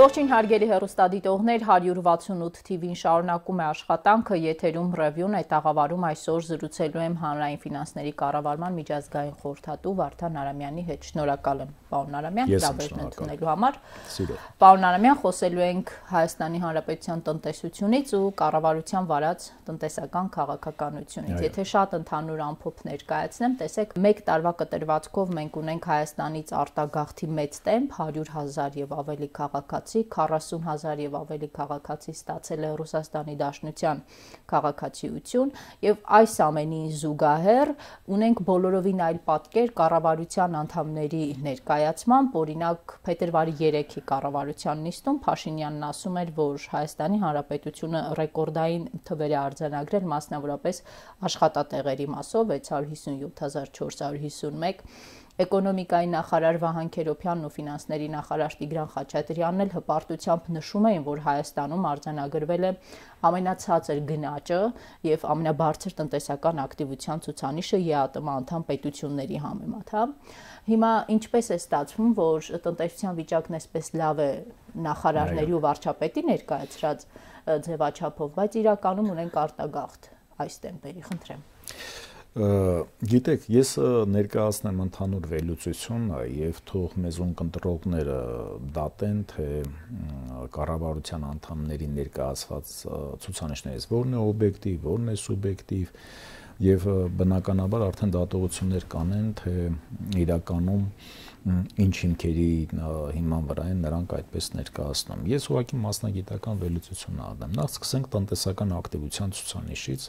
Ողջույն հարգելի հերոստադիտողներ 168 TV-ին շարունակում է աշխատանքը եթերում ռևյուն է տաղավարում այսօր զրուցելու եմ հանրային ֆինանսների կառավարման միջազգային խորհրդատու Վարդան Արամյանի հետ։ Շնորհակալ եմ պարոն Արամյան հրավերն ընդունելու համար։ Պարոն Արամյան, խոսելու ենք Հայաստանի Հանրապետության տնտեսությունից ու կառավարության վարած տնտեսական քաղաքականությունից։ Եթե շատ ընդհանուր ամփոփ ներկայացնեմ, տեսեք, 1 տարվա կտրվածքով մենք ունենք Հայաստանից արտագաղթի մեծ տեմպ 100 000 եւ ավելի քաղաքացի քաղաքացի 40 հազար եւ ավելի քաղաքացի ստացել է Ռուսաստանի Դաշնության քաղաքացիություն եւ այս ամենի զուգահեռ ունենք բոլորովին այլ պատկեր կառավարության անդամների ներկայացմամբ օրինակ փետրվարի 3-ի կառավարության նիստում Փաշինյանն ասում էր որ Հայաստանի Հանրապետությունը ռեկորդային թվեր է արձանագրել մասնավորապես աշխատատեղերի մասով 657451 Էկոնոմիկայի նախարար Վահան Քերոփյանն ու ֆինանսների նախարար Տիգրան Խաչատրյանն էլ հպարտությամբ նշում էին, որ Հայաստանում արձանագրվել է ամենացածր գնաճը եւ ամենաբարձր տնտեսական ակտիվության ցուցանիշը ԵԱՏՄ անդամ պետությունների համեմատ, հա։ Հիմա ինչպես է ստացվում, որ տնտեսության վիճակն այսպես լավ է նախարարների ու վարչապետի ներկայացրած ձևաչափով, բայց իրականում ունենք արտագաղթ այս տեմպերի, խնդրեմ։ Գիտեք, ես ներկայացնեմ ընդհանուր վերլուծությունը եւ թող մեզոն կտրողները դատեն, թե կառավարության անդամների ներկայացված ցուցանիշներից որն է օբյեկտիվ, որն է սուբյեկտիվ եւ բնականաբար արդեն դատողություններ կանեն, թե իրականում ինչ հիմքերի հիման վրա են նրանք այդպես ներկայացնում։ Ես ուղղակի մասնագիտական վերլուծություն ա անում։ Նախ սկսենք տնտեսական ակտիվության ցուցանիշից,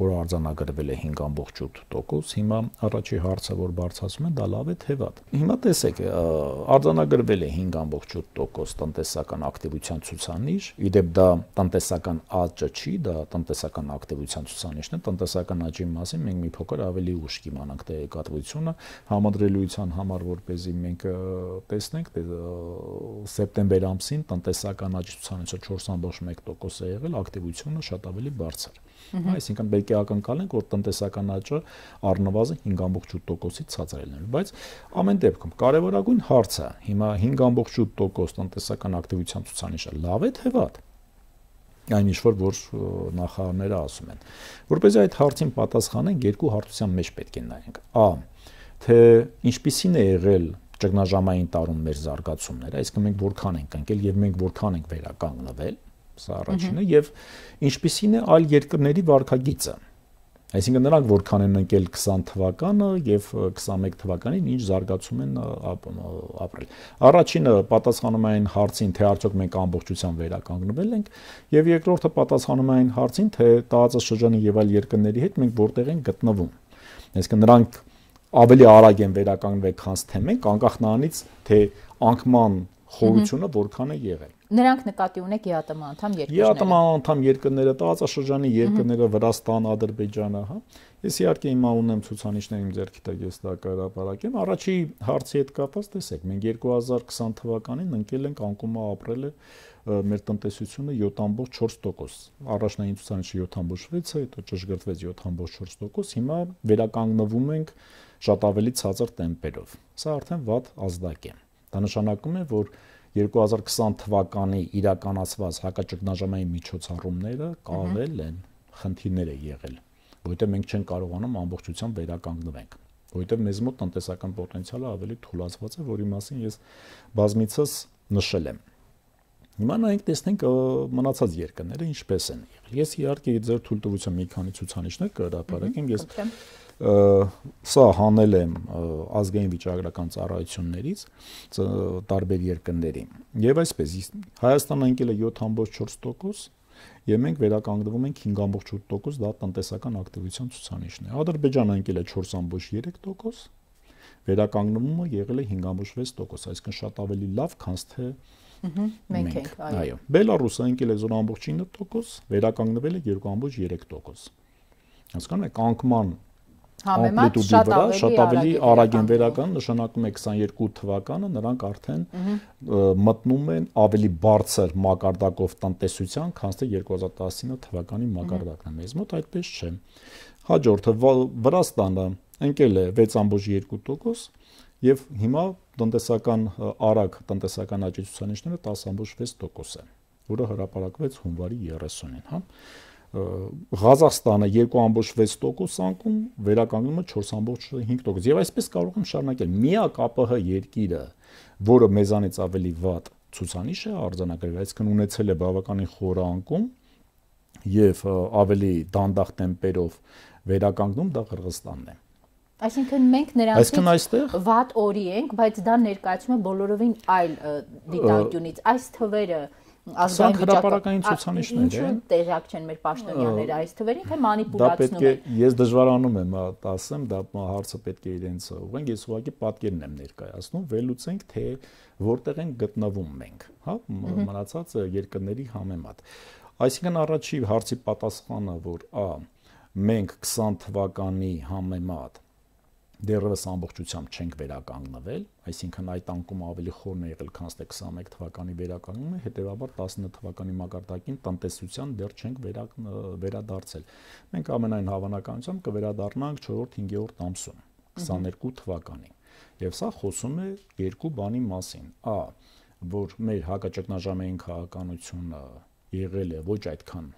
որը արձանագրվել է 5.8%, հիմա առաջի հարցը, որ բարձրացում են, դա լավ է թե վատ։ Հիմա տեսեք, արձանագրվել է 5.8% տնտեսական ակտիվության ցուցանիշ, իդեպ դա տնտեսական աճը չի, դա տնտեսական ակտիվության ցուցանիշն է, տնտեսական աճի մասին մենք մի փոքր ավելի ուշ կիմանանք տեղեկատվությունը համադրելիության համար, որ เป զի մենք տեսնենք սեպտեմբեր ամսին տնտեսական աճի ցուցանիշը 4.1% է եղել, ակտիվությունը շատ ավելի բարձր։ Այսինքն պետք է ակնկալենք, որ տնտեսական աճը առնվազն 5.8%-ից ցածր լինելու, բայց ամեն դեպքում կարևորագույն հարցը հիմա 5.8% տնտեսական ակտիվության ցուցանիշը լավ է թե վատ այն ինչ որ որ նախարարները ասում են։ Որպեսզի այդ հարցին պատասխանենք, երկու հարցության մեջ պետք է նայենք։ Ա. թե ինչպիսին է եղել ճգնաժամային տարում մեր զարգացումները, այսինքն մենք որքան ենք ընկել եւ մենք որքան ենք վերականգնվել, Սա առաջինը եւ ինչպիսին է այլ երկրների վարկագիծը։ Այսինքն նրանք որքան են ընկել 20 թվականը եւ 21 թվականին ինչ զարգացում են ապրել։ Առաջինը պատասխանում է այն հարցին, թե արդյոք մենք ամբողջությամբ վերականգնվել ենք, եւ երկրորդը պատասխանում է այն հարցին, թե տարածաշրջանի շրջանի եւ այլ երկրների հետ մենք որտեղ ենք գտնվում։ Այսինքն նրանք ավելի արագ են վերականգնվել, քան թե մենք, անկախ նրանից, թե անկման խորությունը որքան է եղել։ Նրանք նկատի ունեք ԵԱՏՄ անդամ երկրները։ ԵԱՏՄ անդամ երկրները, տարածաշրջանի երկրները, Վրաստան, Ադրբեջանը, հա։ Ես իհարկե հիմա ունեմ ցուցանիշներ իմ ձեռքիդ է, ես դա կհրապարակեմ։ Առաջի հարցի հետ կապված տեսեք, մենք 2020 թվականին ընկել ենք անկումը ապրել է մեր տնտեսությունը 7.4% առաջնային ցուցանիշը 7.6 է, հետո ճշգրտվեց 7.4%, հիմա վերականգնվում ենք շատ ավելի ցածր տեմպերով։ Սա արդեն վատ ազդակ է։ Դա նշանակում է, որ 2020 թվականի իրականացված հակաճգնաժամային միջոցառումները կարել են խնդիրներ է եղել, որովհետև մենք չենք կարողանում ամբողջությամբ վերականգնվենք որովհետև մեզ մոտ տնտեսական պոտենցիալը ավելի թուլացված է, որի մասին ես բազմիցս նշել եմ։ Հիմա նայենք տեսնենք մնացած երկրները ինչպես են եղել։ Ես իհարկե ձեր թույլտվությամբ մի քանի ցուցանիշներ կհրապարակեմ, ես սա հանել եմ ազգային վիճակագրական ծառայություններից տարբեր երկրների։ Եվ այսպես Հայաստանը ընկել է 7.4% եւ մենք վերականգնվում ենք 5.8%, դա տնտեսական ակտիվության ցուցանիշն է։ Ադրբեջանը ընկել է 4.3%, վերականգնումը եղել է 5.6%, այսինքն շատ ավելի լավ, քան թե մենք ենք, այո։ Բելարուսը ընկել է 0.9%, վերականգնվել է 2.3%։ Հասկանում եք, անկման ամպլիտուդի վրա շատ ավելի արագ են վերական, նշանակում է 22 թվականը նրանք արդեն մտնում են ավելի բարձր մակարդակով տնտեսության, քան թե 2019 թվականի մակարդակն է։ Մեզ մոտ այդպես չէ։ Հաջորդը Վրաստանը ընկել է 6.2% եւ հիմա տնտեսական արագ տնտեսական աճի ցուցանիշները 10.6% է, որը հրապարակվեց հունվարի 30-ին, հա։ Ղազախստանը 2.6% անկում, վերականգնումը 4.5%։ Եվ այսպես կարող եմ շարունակել։ Միակ ԱՊՀ երկիրը, որը մեզանից ավելի վատ ցուցանիշ է արձանագրել, այսինքն ունեցել է բավականին խորը անկում եւ ավելի դանդաղ տեմպերով վերականգնում դա Qirgizstanն է։ Այսինքն մենք նրանցից վատ օրի ենք, բայց դա ներկայացում է բոլորովին այլ դիտարկյունից։ Այս թվերը և, ազգային հրապարակային ցուցանիշներ են։ Ինչու տեղակ չեն մեր պաշտոնյաները այս թվերին, թե մանիպուլացնում են։ Դա պետք է ես դժվարանում եմ ասեմ, դա հարցը պետք է իրենց ուղենք, ես ուղղակի պատկերն եմ ներկայացնում, վերլուծենք թե որտեղ են գտնվում մենք, հա, մնացած երկրների համեմատ։ Այսինքն առաջի հարցի պատասխանը, որ ա մենք 20 թվականի համեմատ դեռևս ամբողջությամբ չենք վերականգնվել, այսինքն այդ անկումը ավելի խորն է եղել, քան 21 թվականի վերականգնումը, հետևաբար 19 թվականի մակարդակին տնտեսության դեռ չենք վերակ, վերադարձել։ Մենք ամենայն հավանականությամբ կվերադառնանք 4-5-րդ ամսում 22 թվականին։ Եվ սա խոսում է երկու բանի մասին։ Ա, որ մեր հակաճգնաժամային քաղաքականությունը եղել է ոչ այդքան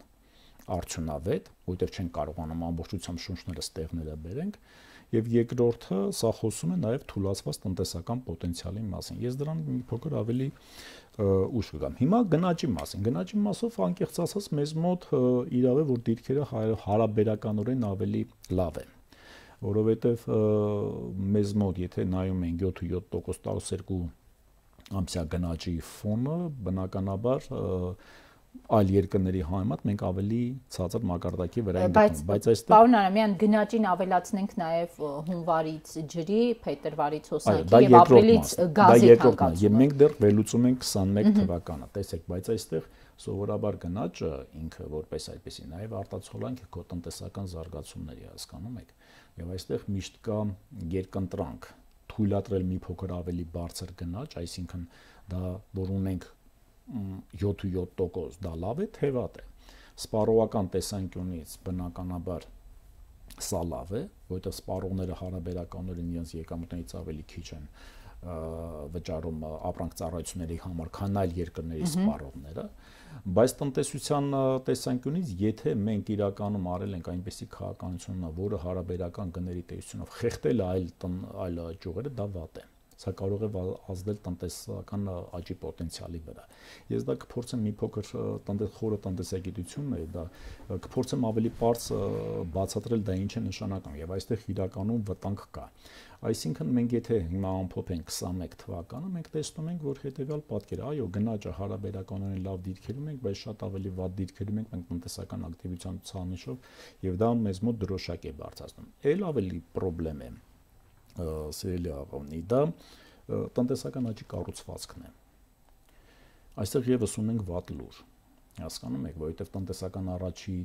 արդյունավետ, որտեղ չեն կարողանում ամբողջությամբ շունչները ստեղները բերենք, Եվ երկրորդը, սա խոսում է նաև թուլացված տնտեսական պոտենցիալի մասին։ Ես դրան մի փոքր ավելի ուշ կգամ։ Հիմա գնաճի մասին։ Գնաճի մասով անկեղծ ասած մեզ մոտ իրավ է, որ դիրքերը հարաբերականորեն ավելի լավ են որովհետև մեզ մոտ եթե նայում ենք 7.7% 12 ամսյա գնաճի ֆոնը, բնականաբար և, այլ երկրների համեմատ մենք ավելի ցածր մակարդակի վրա ենք բայց բայց այստեղ Պարոն Արամյան գնաճին ավելացնենք նաև հունվարից ջրի, փետրվարից հոսանքի եւ ապրիլից գազի հանգած։ Եվ մենք դեռ վերլուծում ենք 21 թվականը, տեսեք, բայց այստեղ սովորաբար գնաճը ինքը որպես այդպեսի նաև արտացոլանք է կոտնտեսական զարգացումների, հասկանում եք։ Եվ այստեղ միշտ կա երկընտրանք թույլատրել մի փոքր ավելի բարձր գնաճ, այսինքն դա որ ունենք 7.7% դա լավ է, թե վատ է։ Սպառողական տեսանկյունից բնականաբար սա լավ է, որովհետև սպառողները հարաբերականորեն իրենց եկամուտներից ավելի քիչ են վճարում ապրանք ծառայությունների համար, քան այլ երկրների սպառողները, բայց տնտեսության տեսանկյունից, եթե մենք իրականում արել ենք այնպիսի քաղաքականությունը, որը հարաբերական գների տեսությունով խեղդել այլ այլ ճյուղերը, դա վատ է։ Սա կարող է ազդել տնտեսական աճի պոտենցիալի վրա։ Ես դա կփորձեմ մի փոքր տնտես խորը տնտեսագիտությունն է, դա կփորձեմ ավելի པարզ բացատրել դա ինչ է նշանակում եւ այստեղ իրականում վտանգ կա։ Այսինքն մենք եթե հիմա ամփոփենք 21 թվականը, մենք տեսնում ենք, որ հետեւյալ պատկերը, այո, գնաճը հարաբերականորեն լավ դիրքերում ենք, բայց շատ ավելի վատ դիրքերում ենք մենք տնտեսական ակտիվության ցանիշով եւ դա մեզ մոտ դրոշակ է բարձրացնում։ Էլ ավելի խնդրեմ է սիրելի աղավնիդա տնտեսական աճի կառուցվածքն է այստեղ եւս ունենք վատ լուր հասկանում եք որովհետեւ տնտեսական առաջի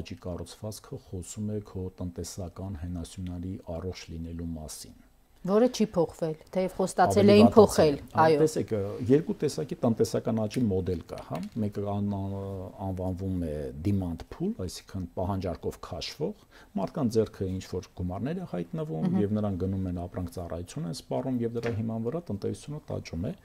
աճի կառուցվածքը խոսում է քո տնտեսական հենասյունալի առողջ լինելու մասին որը չի փոխվել, թեև խոստացել էին փոխել, այո։ Տեսեք, երկու տեսակի տնտեսական աճի մոդել կա, հա։ Մեկը անվանվում է demand pool, այսինքն պահանջարկով քաշվող, մարդկանց ձեռքը ինչ որ գումարներ է հայտնվում եւ նրանք գնում են ապրանք ծառայություն են սպառում եւ դրա հիման վրա տնտեսությունը տաճում է։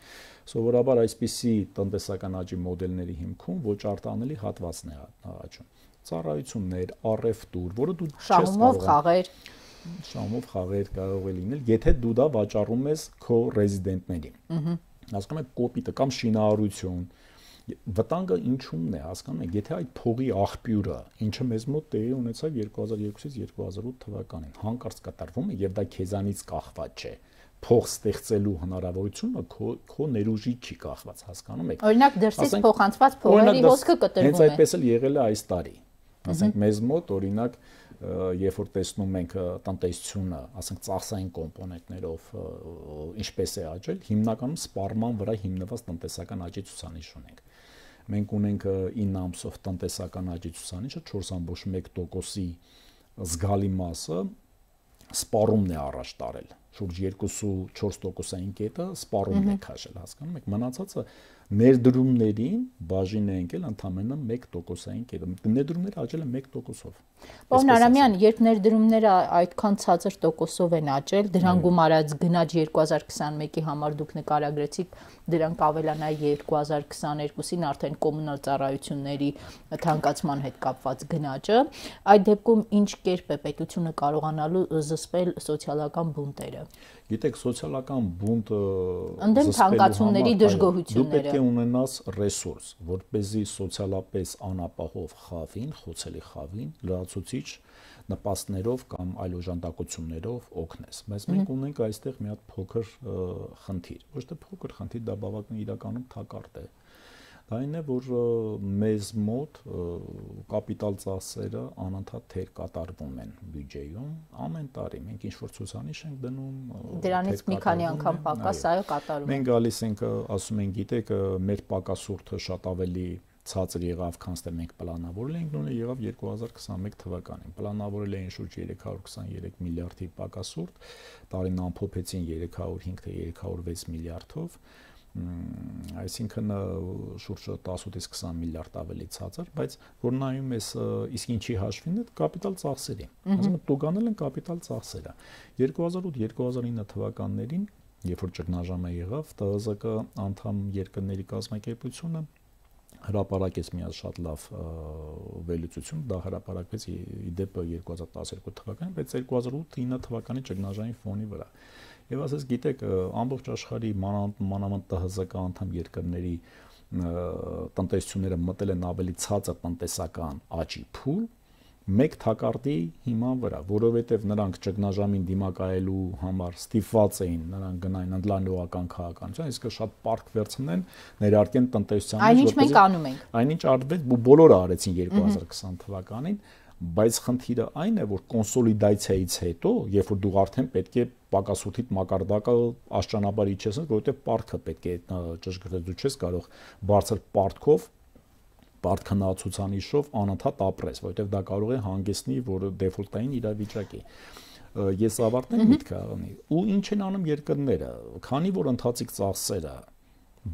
Սովորաբար այսպիսի տնտեսական աճի մոդելների հիմքում ոչ արտանելի հատվածն է աճում ծառայություններ, առևտուր, որը դու չես կարող շահումով խաղեր շամով խաղեր կարող է լինել, եթե դու դա վաճառում ես քո ռեզիդենտներին։ Ահա։ Հասկանում եք կոպիտը կամ շինարարություն, վտանգը ինչումն է, հասկանում եք, եթե այդ փողի աղբյուրը, ինչը մեզ մոտ տեղի ունեցավ 2002-ից 2008 թվականին, հանկարծ կատարվում է եւ դա քեզանից կախված չէ փող ստեղծելու հնարավորությունը քո քո ներուժի չի կախված, հասկանում եք։ Օրինակ դրսից փոխանցված փողերի հոսքը կտրվում է։ Հենց այդպես էլ եղել է այս տարի։ Ասենք մեզ մոտ օրինակ երբ որ տեսնում ենք տնտեսությունը, ասենք ծախսային կոմպոնենտներով ինչպես է աճել, հիմնականում սպառման վրա հիմնված տնտեսական աճի ցուցանիշ ունենք։ Մենք ունենք 9 ամսով տնտեսական աճի ցուցանիշը 4.1%-ի զգալի մասը սպառումն է առաջ տարել շուրջ 2.4%-ային կետը սպառումն է քաշել, հասկանում եք, մնացածը ներդրումներին բաժին է ընկել ընդամենը 1%-ային կետը։ Ներդրումները աճել են 1%-ով։ Պարոն Արամյան, երբ ներդրումները այդքան ցածր տոկոսով են աճել, դրան գումարած գնաճ 2021-ի համար դուք նկարագրեցիք, դրանք ավելանա 2022-ին արդեն կոմունալ ծառայությունների թանկացման հետ կապված գնաճը, այդ դեպքում ինչ կերպ է պետությունը կարողանալու զսպել սոցիալական բունտերը։ Գիտեք, սոցիալական բունտը ընդդեմ ցանկացումների դժգոհությունները։ Դու պետք է ունենաս ռեսուրս, որ เป զի սոցիալապես անապահով խավին, խոցելի խավին լրացուցիչ նպաստներով կամ այլ օժանդակություններով օգնես։ Բայց մենք ունենք այստեղ մի հատ փոքր խնդիր։ Ոչ թե փոքր խնդիր, դա բավական իրականում թակարդ է։ Ա դա այն է, որ մեզ մոտ կապիտալ ծախսերը անընդհատ թեր կատարվում են բյուջեում ամեն տարի։ Մենք ինչ որ ցուցանիշ ենք դնում դրանից մի քանի անգամ պակաս այո կատարում։ Մենք գալիս ենք ասում ենք գիտեք մեր պակասուրդը շատ ավելի ցածր եղավ, քան ստե մենք պլանավորել էինք, նույնը եղավ 2021 թվականին։ Պլանավորել էին շուրջ 323 միլիարդի պակասուրդ, տարին ամփոփեցին 305 թե 306 միլիարդով այսինքն շուրջը 18-ից 20 միլիարդ ավելի ցածր, բայց որ նայում ես իսկ ինչի հաշվին է կապիտալ ծախսերի։ Ասում եմ տոգանել են կապիտալ ծախսերը։ 2008-2009 թվականներին, երբ որ ճգնաժամը եղավ, ՏՀԶԿ անդամ երկրների կազմակերպությունը հրապարակեց մի հատ շատ լավ վերլուծություն, դա հրապարակվեց իդեպ 2012 թվականին, բայց 2008-9 թվականի ճգնաժամի ֆոնի վրա։ Եվ ասես գիտեք, ամբողջ աշխարհի մանավանդ ՏՀԶԿ անդամ երկրների տնտեսությունները մտել են ավելի ցածր տնտեսական աճի փուլ մեկ թակարդի հիման վրա, որովհետև նրանք ճգնաժամին դիմակայելու համար ստիփված էին, նրանք գնային ընդլանուական քաղաքականության, իսկ շատ պարկ վերցնեն, ներարկեն տնտեսության մեջ։ Այնինչ մենք անում ենք։ Այնինչ արդվեց, բոլորը արեցին 2020 թվականին, բայց խնդիրը այն է, որ կոնսոլիդացիայից հետո, երբ որ դու արդեն պետք է պակասութիտ մակարդակը աշճանաբար իջես, որովհետև պարտքը պետք է ճշգրտել, դու չես կարող բարձր պարտքով պարտքնացուցանիշով անընդհատ ապրես, որովհետև դա կարող է հանգեցնել որ դեֆոլտային իրավիճակի ես ավարտեմ միտքը անի ու ինչ են անում երկրները քանի որ ընթացիկ ծախսերը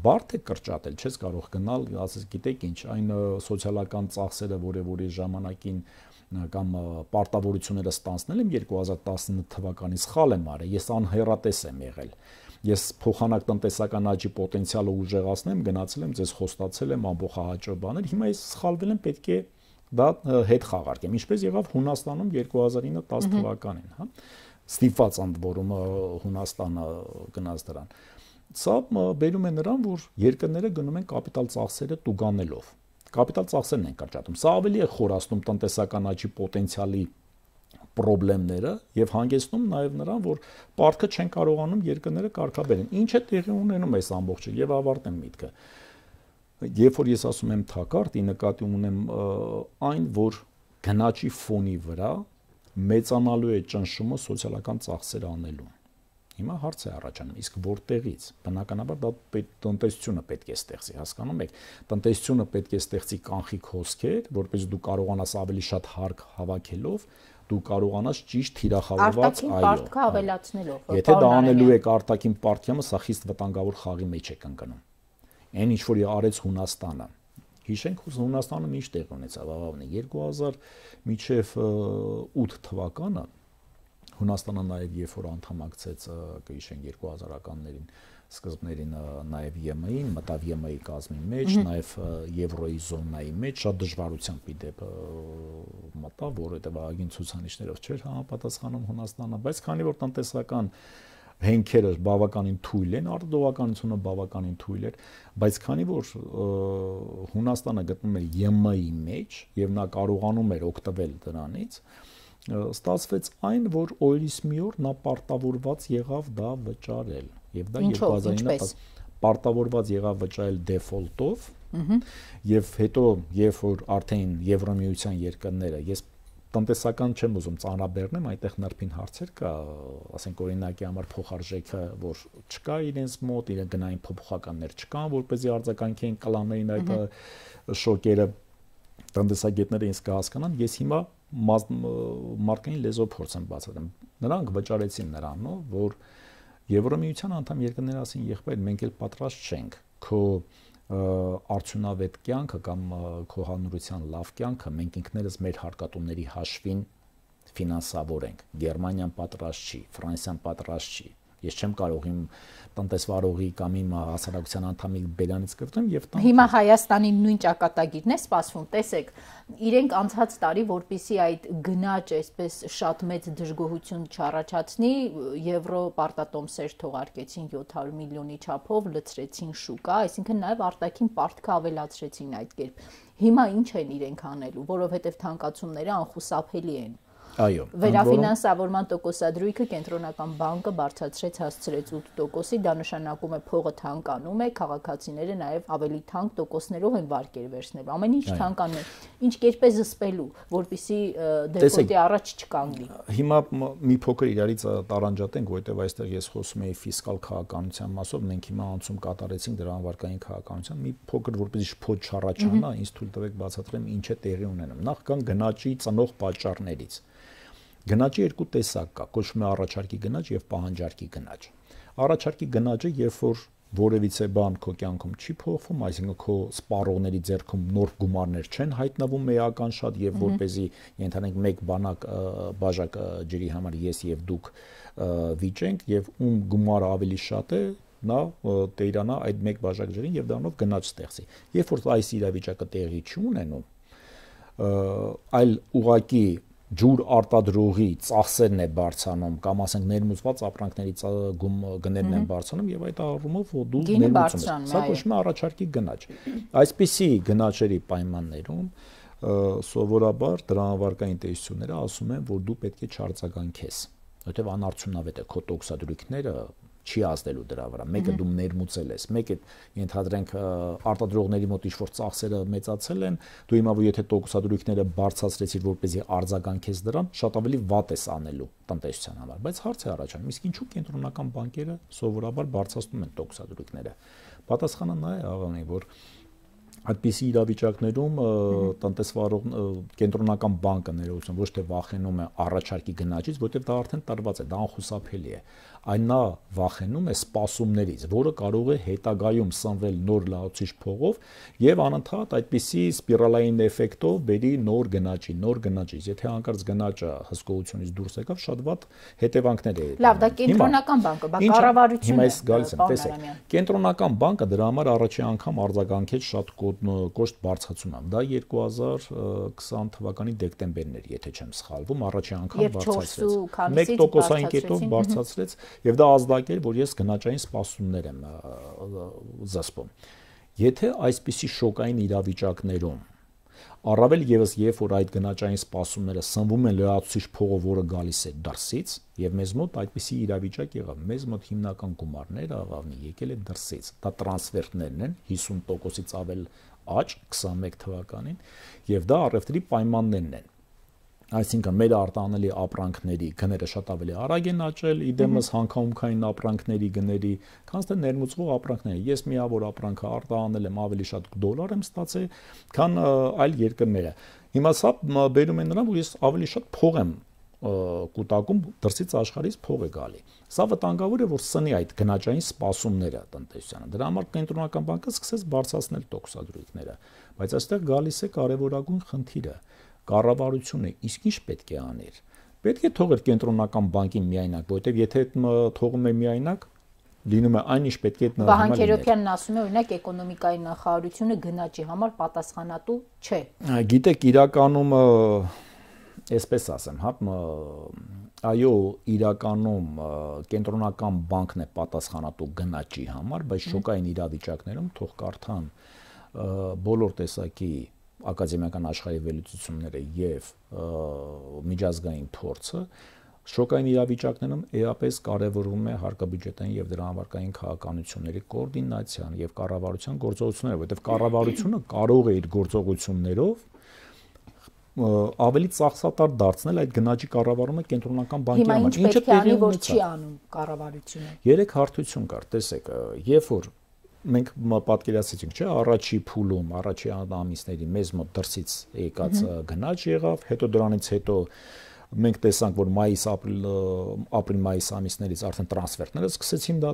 բարդ է կրճատել, չես կարող գնալ, ասես գիտեք ինչ, այն սոցիալական ծախսերը, որը որի ժամանակին որ կամ պարտավորությունները ստանցնել եմ 2019 թվականի սխալ եմ արել, ես անհերատես եմ եղել։ Ես փոխանակ տնտեսական աճի պոտենցիալը ուժեղացնեմ, գնացել եմ, ձեզ խոստացել եմ ամբողջ հաճո բաներ, հիմա ես սխալվել եմ, պետք է դա հետ խաղարկեմ, ինչպես եղավ Հունաստանում 2009-10 թվականին, հա։ Ստիփաց ընդ որում Հունաստանը գնաց դրան։ Սա բերում է նրան, որ երկրները գնում են կապիտալ ծախսերը տուգանելով կապիտալ ծախսերն են կրճատում։ Սա ավելի է խորացնում տնտեսական աճի պոտենցիալի խնդիրները եւ հանգեցնում նաեւ նրան, որ պարտքը չեն կարողանում երկները կարգաբերեն։ Ինչ է տեղի ունենում այս ամբողջը եւ ավարտեմ միտքը։ Երբ որ ես ասում եմ թակարդ, ի նկատի ունեմ այն, որ գնաճի ֆոնի վրա մեծանալու է ճնշումը սոցիալական ծախսեր անելու Հիմա հարց է առաջանում, իսկ որտեղից։ Բնականաբար դա տնտեսությունը պետք է ստեղծի, հասկանում եք։ Տնտեսությունը պետք է ստեղծի կանխիկ հոսքեր, որպես դու կարողանաս ավելի շատ հարկ հավաքելով դու կարողանաս ճիշտ թիրախավորված այո արտաքին ավելացնելով եթե դա անելու եք արտաքին պարտքիամը սա խիստ վտանգավոր խաղի մեջ եք ընկնում այն ինչ որ արեց Հունաստանը հիշենք Հունաստանը ինչ տեղ ունեցավ ավավն է 2000 մինչև 8 թվականը Հունաստանը նաև երբ որ անդամակցեց գիշեն 2000-ականներին սկզբներին նաև ԵՄ-ին, մտավ ԵՄ-ի կազմի մեջ, նաև եվրոյի զոնայի մեջ շատ դժվարությամբ իդեպ մտավ, որովհետև ահագին ցուցանիշներով չէր համապատասխանում Հունաստանը, բայց քանի որ տնտեսական հենքերը բավականին թույլ են, արդյունաբերությունը բավականին թույլ էր, բայց քանի որ Հունաստանը գտնվում էր ԵՄ-ի մեջ եւ նա կարողանում էր օգտվել դրանից, ստացվեց այն, որ օրից մի օր նա պարտավորված եղավ դա վճարել եւ դա 2009 պարտավորված եղավ վճարել դեֆոլտով եւ հետո երբ որ արդեն եվրոմիության երկրները ես տնտեսական չեմ ուզում ծանրաբեռնեմ, այդտեղ նրբին հարցեր կա, ասենք օրինակի համար փոխարժեքը, որ չկա իրենց մոտ, իրեն գնային փոփոխականներ չկան, որպեսզի արձագանքեն կլանային այդ շոկերը տնտեսագետները ինձ կհասկանան, ես հիմա մարկային լեզոփորձ են բացատրում։ Նրանք վճարեցին նրան, որ Եվրոմիության անդամ երկրներ ասին եղբայր, մենք էլ պատրաստ չենք քո արդյունավետ կյանքը կամ քո հանրության լավ կյանքը մենք ինքներս մեր հարկատումների հաշվին ֆինանսավորենք։ Գերմանիան պատրաստ չի, Ֆրանսիան պատրաստ չի, Ես չեմ կարող իմ տնտեսվարողի կամ իմ հասարակության անդամի բերանից կրտեմ եւ տան Հիմա Հայաստանի նույն ճակատագիրն է սպասվում, տեսեք, իրենք անցած տարի որpիսի այդ գնաճ այսպես շատ մեծ դժգոհություն չառաջացնի, եվրո պարտատոմսեր թողարկեցին 700 միլիոնի չափով, լցրեցին շուկա, այսինքն նաեւ արտաքին պարտքը ավելացրեցին այդ կերպ։ Հիմա ինչ են իրենք անելու, որովհետեւ թանկացումները անխուսափելի են Այո։ Վերաֆինանսավորման տոկոսադրույքը կենտրոնական բանկը բարձրացրեց հասցրեց 8%-ի, դա նշանակում է փողը թանկանում է, քաղաքացիները նաև ավելի թանկ տոկոսներով են վարկեր վերցնելու։ Ամեն ինչ թանկանում է։ Ինչ կերպ է զսպելու, որպիսի դեֆոլտի առաջ չկանգնի։ Հիմա մի փոքր իրարից տարանջատենք, որովհետև այստեղ ես խոսում եի ֆիսկալ քաղաքականության մասով, մենք հիմա անցում կատարեցինք դրան վարկային քաղաքականության, մի փոքր որպեսի շփոթ չառաջանա, ինձ թույլ տվեք բացատրեմ ինչ է տեղի ունենում։ Նախքան գնաճի ծնող պատճառներից։ Գնաճի երկու տեսակ կա, կոչվում է առաջարկի գնաճ եւ պահանջարկի գնաճ։ Առաջարկի գնաճը, երբ որ որևիցե բան քո կյանքում չի փոխվում, այսինքն քո սպառողների ձեռքում նոր գումարներ չեն հայտնվում էական շատ եւ որ เป զի ենթանենք մեկ բանակ բաժակ ջրի համար ես եւ դուք վիճենք եւ ում գումարը ավելի շատ է, նա տերանա այդ մեկ բաժակ ջրին եւ դառնով գնաճ ստեղծի։ Երբ որ այս իրավիճակը տեղի չունենում, այլ ուղակի ջուր արտադրողի ծախսերն է բարձանում կամ ասենք ներմուծված ապրանքների գում գներն են բարձանում եւ այդ առումով դու ներմուծում ես։ Սա կոչվում է առաջարկի գնաճ։ Այսպիսի գնաճերի պայմաններում սովորաբար դրամավարկային տեսությունները ասում են, որ դու պետք է չարձագանքես, որովհետեւ անարդյունավետ է քո տոքսադրույքները չի ազդելու դրա վրա։ Մեկը դու ներմուծել ես, մեկը ենթադրենք արտադրողների մոտ ինչ որ ծախսերը մեծացել են, դու հիմա որ եթե տոկուսադրույքները բարձրացրեցիր, որպեսզի արձագանքես դրան, շատ ավելի վատ ես անելու տնտեսության համար։ Բայց հարց է առաջանում, իսկ ինչու կենտրոնական բանկերը սովորաբար բարձրացնում են տոկուսադրույքները։ Պատասխանը նա է, ավանի, որ այդպիսի իրավիճակներում տնտեսվարող կենտրոնական բանկը ներողություն ոչ թե վախենում է առաջարկի գնաճից, որտեղ դա արդեն տարված է, դա անխուսափելի է։ Այն նա վախենում է սպասումներից, որը կարող է հետագայում սնվել նոր լացիչ փողով եւ անընդհատ այդպիսի սպիրալային էֆեկտով բերի նոր գնաճի, նոր գնաճի։ Եթե հանկարծ գնաճը հսկողությունից դուրս եկավ, շատ ված հետևանքներ է։ Լավ, դա կենտրոնական բանկը, բա կառավարությունը։ Հիմա ես գալիս եմ, տեսեք։ Կենտրոնական բանկը դրա համար առաջի անգամ արձագանքեց շատ կոտ կոշտ բարձրացում ան։ Դա 2020 թվականի դեկտեմբերն էր, եթե չեմ սխալվում, առաջի անգամ բարձրացրեց։ 1%-ով բարձրացրեց եւ դա ազդակեր, որ ես գնաճային սպասումներ եմ զսպում։ Եթե այսպիսի շոկային իրավիճակներում Առավել եւս երբ որ այդ գնաճային սպասումները սնվում են լրացուցիչ փողով, որը գալիս է դրսից, եւ մեզ մոտ այդպիսի իրավիճակ եղավ, մեզ մոտ հիմնական գումարները աղավնի եկել են դրսից։ Դա տրանսֆերտներն են 50%-ից ավել աճ 21 թվականին եւ դա առևտրի պայմաններն են այսինքն մեր արտանելի ապրանքների գները շատ ավելի արագ են աճել, իդեմս հանքահումքային ապրանքների գների, քան թե ներմուծվող ապրանքները։ Ես միավոր ապրանքը արտանել եմ ավելի շատ դոլար եմ ստացել, քան այլ երկրները։ Հիմա սա բերում է նրան, որ ես ավելի շատ փող եմ կուտակում դրսից աշխարհից փող է գալի։ Սա վտանգավոր է, որ սնի այդ գնաճային սպասումները տնտեսությանը։ Դրա համար կենտրոնական բանկը սկսեց բարձրացնել տոկսադրույքները, բայց այստեղ գալիս է կարևորագույն խնդիրը, կառավարությունը իսկ ինչ պետք է աներ։ Պետք է թողեր կենտրոնական բանկին միայնակ, որովհետև եթե թողում է միայնակ, լինում է այն ինչ պետք է նա հիմա Բահանջերոփյանն ասում է օրինակ էկոնոմիկայի նախարարությունը գնաճի համար պատասխանատու չէ։ Գիտեք, իրականում այսպես ասեմ, հա, այո, իրականում կենտրոնական բանկն է պատասխանատու գնաճի համար, բայց շոկային իրավիճակներում թող կարթան բոլոր տեսակի ակադեմիական աշխարհի վերլուծությունները եւ միջազգային փորձը շոկային իրավիճակներում էապես կարևորվում է հարկաբյուջետային եւ դրա համարքային քաղաքականությունների կոորդինացիան եւ կառավարության գործողությունները, որովհետեւ կառավարությունը կարող է իր գործողություններով ավելի ծախսատար դարձնել այդ գնաճի կառավարումը կենտրոնական բանկի համար։ Ինչը տեղի ունի, որ չի անում կառավարությունը։ Երեք հարթություն կար, տեսեք, երբ որ մենք պատկերացրեցինք, չէ, առաջի փուլում, առաջի ամիսների մեզ մոտ դրսից եկած գնաճ եղավ, հետո դրանից հետո մենք տեսանք, որ մայիս-ապրիլ ապրիլ-մայիս ամիսներից արդեն տրանսֆերտները սկսեցին դա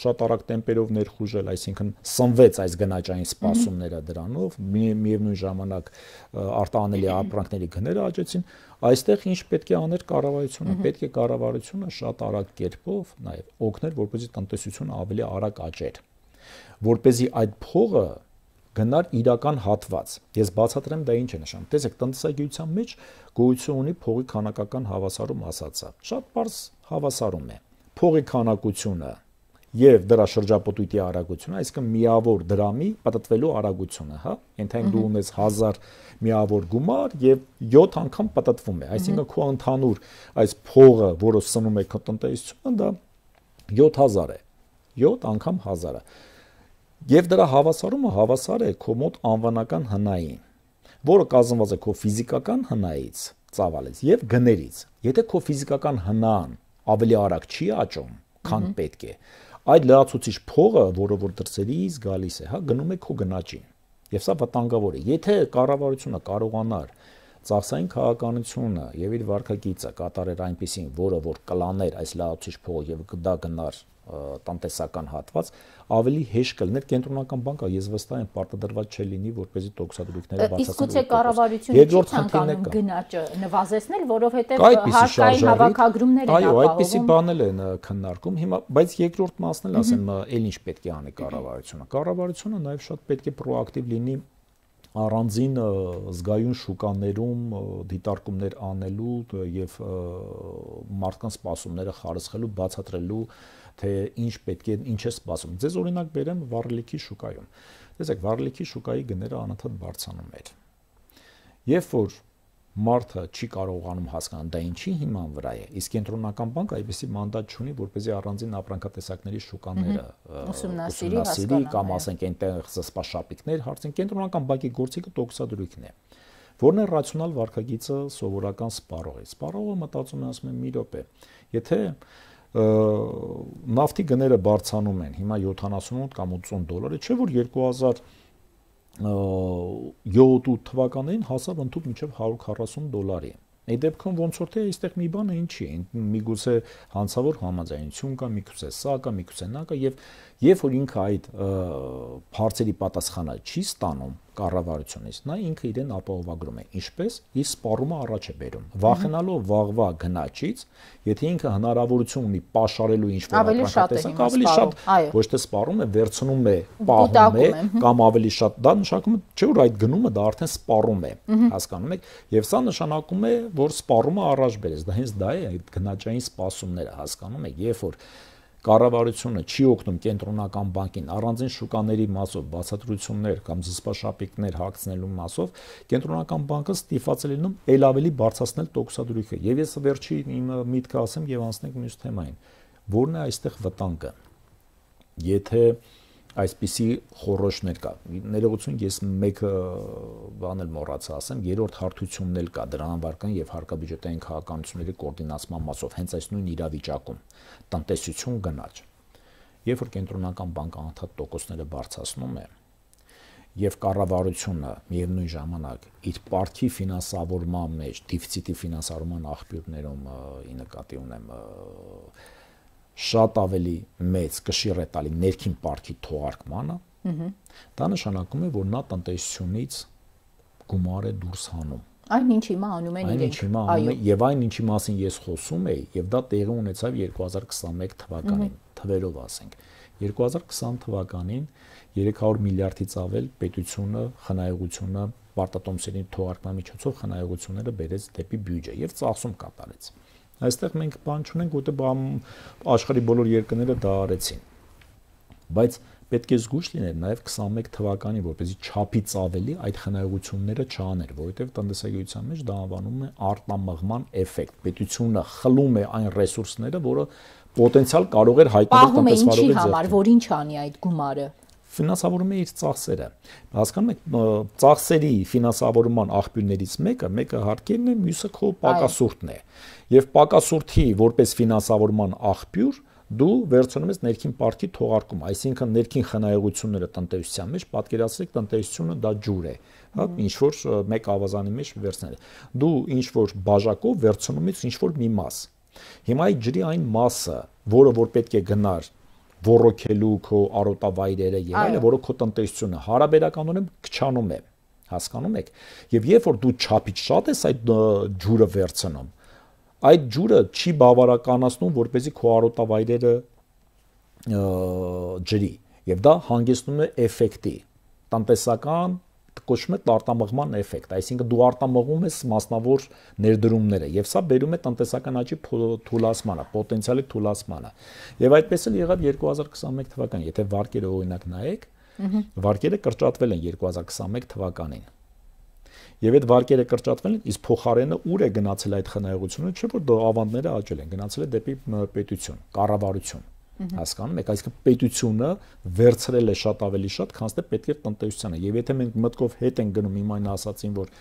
շատ արագ տեմպերով ներխուժել, այսինքն սնվեց այս գնաճային սպասումները դրանով, միևնույն ժամանակ արտանելի ապրանքների գները աճեցին, Այստեղ ինչ պետք է աներ կառավարությունը, պետք է կառավարությունը շատ արագ կերպով նաև օգներ, որպեսզի տնտեսությունը ավելի արագ աճեր որ เป զի այդ փողը գնար իրական հատված։ Ես բացատրեմ դա ինչ է նշան։ Տեսեք, տնտեսագիտության մեջ գոյություն ունի փողի քանակական հավասարում ասածը։ Շատ པարս հավասարում է։ Փողի քանակությունը եւ դրա շրջապտույտի արագությունը, այսինքն միավոր դրամի պատտվելու արագությունը, հա։ Ենթայն դու ունես 1000 միավոր գումար եւ 7 անգամ պատտվում է, այսինքն քո ընդհանուր այս փողը, որը սնում է քո տնտեսությունը, դա 7000 է։ 7 անգամ 1000-ը։ Եվ դրա հավասարումը հավասար է քո մոտ անվանական հնային, որը կազմված է քո ֆիզիկական հնայից, ծավալից եւ գներից։ Եթե քո ֆիզիկական հնան ավելի արագ չի աճում, քան պետք է, այդ լրացուցիչ փողը, որը որ դրսերից գալիս է, հա, գնում է քո գնաճին։ Եվ սա վտանգավոր է։ Եթե կառավարությունը կարողանար ծախսային քաղաքականությունը եւ իր վարկագիծը կատարեր այնպեսին, որը որ կլաներ այս լրացուցիչ փողը եւ դա գնար տնտեսական հատված ավելի հեշտ կլներ կենտրոնական բանկը ես վստահ եմ պարտադրված չլինի որպեսզի տոքսադրույքները բացասան իսկ ուծե կառավարությունը չի ցանկանում գնաճը նվազեցնել որովհետև հարկային հավաքագրումներ են ապահովում այո այդպիսի բանել են քննարկում հիմա բայց երկրորդ մասն էլ ասեմ էլ ինչ պետք է անի կառավարությունը կառավարությունը նաև շատ պետք է պրոակտիվ լինի առանձին զգայուն շուկաներում դիտարկումներ անելու եւ մարդկանց սպասումները խարսխելու բացատրելու և, թե ինչ պետք է ինչ է սպասում։ Ձեզ օրինակ բերեմ վառելիքի շուկայում։ Տեսեք, վառելիքի շուկայի գները անընդհատ բարձանում էր։ Երբ որ մարդը չի կարողանում հասկանալ դա ինչի հիման վրա է իսկ կենտրոնական բանկը այսպեսի մանդատ չունի որպեսզի առանձին ապրանքատեսակների շուկաները ուսումնասիրի կամ ասենք այնտեղ զսպաշապիկներ հարցին կենտրոնական բանկի գործիքը տոքսադրույքն է որն է ռացիոնալ վարկագիծը սովորական սպառողի սպառողը մտածում է ասում է մի րոպե եթե նավթի գները բարձանում են հիմա 78 կամ 80 դոլարի, չէ՞ որ 2000 7-8 թվականներին հասավ ընդհանուր մինչև 140 դոլարի։ Այդ դեպքում ոնց որ թե այստեղ մի բան է ինչի, միգուցե հանցավոր համաձայնություն կա, միգուցե սա կա, միգուցե նա կա եւ երբ որ ինքը այդ հարցերի պատասխանը չի ստանում, կառավարությունից, նա ինքը իրեն ապահովագրում է, ինչպես իր սպառումը առաջ է բերում։ Վախենալով վաղվա գնաճից, եթե ինքը հնարավորություն ունի ապաշարելու ինչ-որ ապրանքատեսակ, ավելի շատ ոչ թե սպառում է, վերցնում է, պահում է կամ ավելի շատ դա նշանակում չէ որ այդ գնումը դա արդեն սպառում է, հասկանում եք, եւ սա նշանակում է, որ սպառումը առաջ բերես, դա հենց դա է այդ գնաճային սպասումները, հասկանում եք, երբ որ կառավարությունը չի օգնում կենտրոնական բանկին առանձին շուկաների մասով բացատրություններ կամ զսպաշապիկներ հագցնելու մասով կենտրոնական բանկը ստիփաց է լինում ել ավելի բարձրացնել տոկսադրույքը եւ ես վերջի իմ միտքը ասեմ եւ անցնենք մյուս թեմային որն է այստեղ վտանգը եթե և այսպիսի խորոշներ կա։ Ներողություն, ես մեկը բան էլ մոռացա ասեմ, երրորդ հարթությունն էլ կա դրա անվարկան եւ հարկաբյուջետային քաղաքականությունների կոորդինացման մասով, հենց այս նույն իրավիճակում տնտեսություն գնաճ։ Երբ որ կենտրոնական բանկը անդադար տոկոսները բարձրացնում է, եւ կառավարությունը միևնույն ժամանակ իր պարտքի ֆինանսավորման մեջ դիֆիցիտի ֆինանսավորման աղբյուրներում ի նկատի ունեմ շատ ավելի մեծ կշիռ է տալի ներքին парքի թողարկմանը։ Ահա։ Դա նշանակում է, որ նա տնտեսությունից գումար է դուրս հանում։ Այն ինչ հիմա անում են իրենք։ Այն ինչ հիմա անում են եւ այն ինչի մասին ես խոսում էի, եւ դա տեղի ունեցավ 2021 թվականին, թվերով ասենք։ 2020 թվականին 300 միլիարդից ավել պետությունը խնայողությունը պարտատոմսերին թողարկման միջոցով խնայողությունները բերեց դեպի բյուջե եւ ծախսում կատարեց։ Ահա Այստեղ մենք բան չունենք, որտեղ աշխարհի բոլոր երկրները դա արեցին։ Բայց պետք է զգուշ լինել նաև 21 թվականին, որպեսզի չափից ավելի այդ խնայողությունները չաներ, որովհետև տնտեսագիտության մեջ դա անվանում է արտամղման էֆեկտ։ Պետությունը խլում է այն ռեսուրսները, որը պոտենցիալ կարող էր հայտնվել տնտեսվարողի ձեռքում։ Պահում է ինչի համար, որ ինչ անի այդ գումարը ֆինանսավորում է իր ծախսերը։ Հասկանում եք, ծախսերի ֆինանսավորման աղբյուրներից մեկը, մեկը հարկերն է, մյուսը քո պակասուրտն է։ Եվ պակասուրտի որպես ֆինանսավորման աղբյուր դու վերցնում ես ներքին պարտքի թողարկում, այսինքն ներքին խնայողությունները տնտեսության մեջ, պատկերացրեք տնտեսությունը դա ջուր է, հա, ինչ որ մեկ ավազանի մեջ վերցնել։ Դու ինչ որ բաժակով վերցնում ես ինչ որ մի մաս։ Հիմա այդ ջրի այն մասը, որը որ պետք է գնար ռոռոքելու քո արոտավայրերը եւ այլը, որը քո տնտեսությունը հարաբերականորեն քչանում է։ Հասկանում եք։ Եվ երբ որ դու չափից շատ ես այդ ջուրը վերցնում, այդ ջուրը չի բավարականացնում, որպեսզի քո արոտավայրերը ջրի եւ դա հանգեցնում է էֆեկտի տնտեսական կոչվում է արտամղման էֆեկտ, այսինքն դու արտամղում ես մասնավոր ներդրումները եւ սա բերում է տնտեսական աճի թուլացմանը, պոտենցիալի թուլացմանը։ Եվ այդպես էլ եղավ 2021 թվականին, եթե վարկերը օրինակ նայեք, վարկերը կրճատվել են 2021 թվականին։ Եվ այդ վարկերը կրճատվել են, իսկ փոխարենը ուր է գնացել այդ խնայողությունը, չէ՞ որ ավանդները աճել են, գնացել է դեպի պետություն, կառավարություն հասկանում եք այսինքն պետությունը վերցրել է շատ ավելի շատ քան թե պետք էր տնտեսությանը եւ եթե մենք մտքով հետ են գնում իմ այն ասացին որ